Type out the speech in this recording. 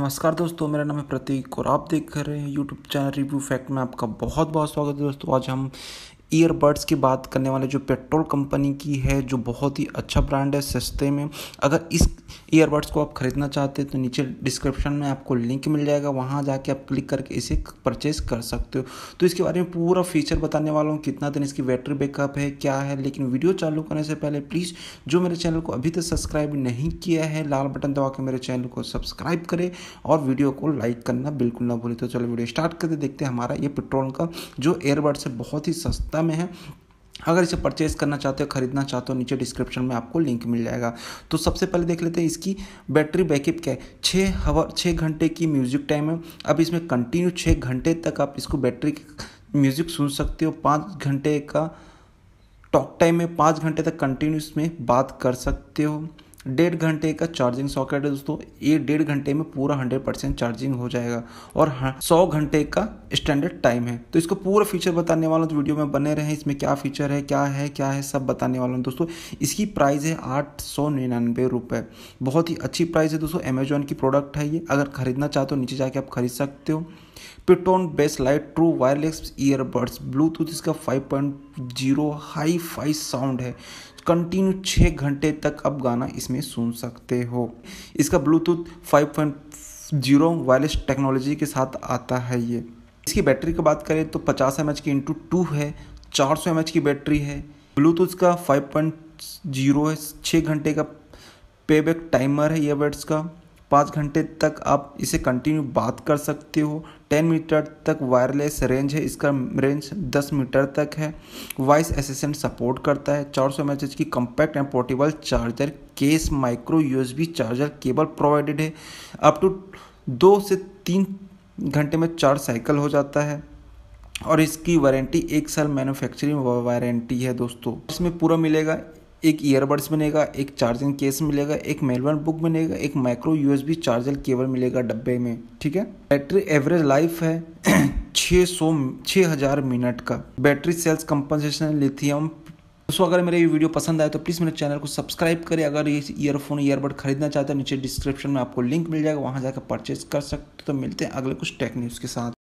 नमस्कार दोस्तों मेरा नाम है प्रतीक और आप देख रहे हैं यूट्यूब चैनल रिव्यू फैक्ट में आपका बहुत बहुत स्वागत है दोस्तों आज हम ईयरबड्स की बात करने वाले जो पेट्रोल कंपनी की है जो बहुत ही अच्छा ब्रांड है सस्ते में अगर इस ईयरबड्स को आप ख़रीदना चाहते हैं तो नीचे डिस्क्रिप्शन में आपको लिंक मिल जाएगा वहाँ जाके आप क्लिक करके इसे परचेस कर सकते हो तो इसके बारे में पूरा फीचर बताने वाला हूँ कितना दिन इसकी बैटरी बैकअप है क्या है लेकिन वीडियो चालू करने से पहले प्लीज़ जो मेरे चैनल को अभी तक सब्सक्राइब नहीं किया है लाल बटन दबा के मेरे चैनल को सब्सक्राइब करें और वीडियो को लाइक करना बिल्कुल ना भूलें तो चलो वीडियो स्टार्ट करते देखते हैं हमारा ये पेट्रोल का जो ईयरबड्स है बहुत ही सस्ता सस्ता में है अगर इसे परचेज़ करना चाहते हो खरीदना चाहते हो नीचे डिस्क्रिप्शन में आपको लिंक मिल जाएगा तो सबसे पहले देख लेते हैं इसकी बैटरी बैकअप क्या है छः हवा छः घंटे की म्यूज़िक टाइम है अब इसमें कंटिन्यू छः घंटे तक आप इसको बैटरी म्यूज़िक सुन सकते हो पाँच घंटे का टॉक टाइम में पाँच घंटे तक कंटिन्यू इसमें बात कर सकते हो डेढ़ घंटे का चार्जिंग सॉकेट है दोस्तों ये डेढ़ घंटे में पूरा हंड्रेड परसेंट चार्जिंग हो जाएगा और सौ घंटे का स्टैंडर्ड टाइम है तो इसको पूरा फीचर बताने वाला हूँ तो वीडियो में बने रहें इसमें क्या फीचर है क्या है क्या है सब बताने वाला हूँ दोस्तों इसकी प्राइस है आठ सौ निन्यानवे रुपये बहुत ही अच्छी प्राइस है दोस्तों अमेजोन की प्रोडक्ट है ये अगर खरीदना चाहते हो नीचे जाके आप खरीद सकते हो pTron bass lite true wireless earbuds Bluetooth इसका 5.0 हाई फाई साउंड है कंटिन्यू छः घंटे तक आप गाना इसमें सुन सकते हो इसका Bluetooth five point zero wireless technology के साथ आता है ये इसकी बैटरी की बात करें तो पचास एम की इंटू टू है चार सौ एम की बैटरी है ब्लूटूथ का फाइव पॉइंट जीरो है छः घंटे का पेबैक टाइमर है ईयरबड्स का पाँच घंटे तक आप इसे कंटिन्यू बात कर सकते हो टेन मीटर तक वायरलेस रेंज है इसका रेंज दस मीटर तक है वॉइस असिस्टेंट सपोर्ट करता है चार सौ एच की compact and portable charger case micro USB charger cable provided है अप टू दो से तीन घंटे में चार्ज साइकिल हो जाता है और इसकी वारंटी एक साल मैन्युफैक्चरिंग वारंटी है दोस्तों इसमें पूरा मिलेगा एक ईयरबड्स मिलेगा एक चार्जिंग केस मिलेगा एक मेलबर्न बुक मिलेगा एक माइक्रो यूएसबी चार्जर केबल मिलेगा डब्बे में ठीक है बैटरी एवरेज लाइफ है 600 सौ छः हज़ार मिनट का बैटरी सेल्स कंपनसेशन लिथियम दोस्तों अगर मेरे ये वीडियो पसंद आए तो प्लीज़ मेरे चैनल को सब्सक्राइब करें अगर ये ईयरफोन ईयरबड खरीदना चाहते हैं नीचे डिस्क्रिप्शन में आपको लिंक मिल जाएगा वहाँ जाकर परचेज कर सकते तो मिलते हैं अगले कुछ टेक न्यूज़ के साथ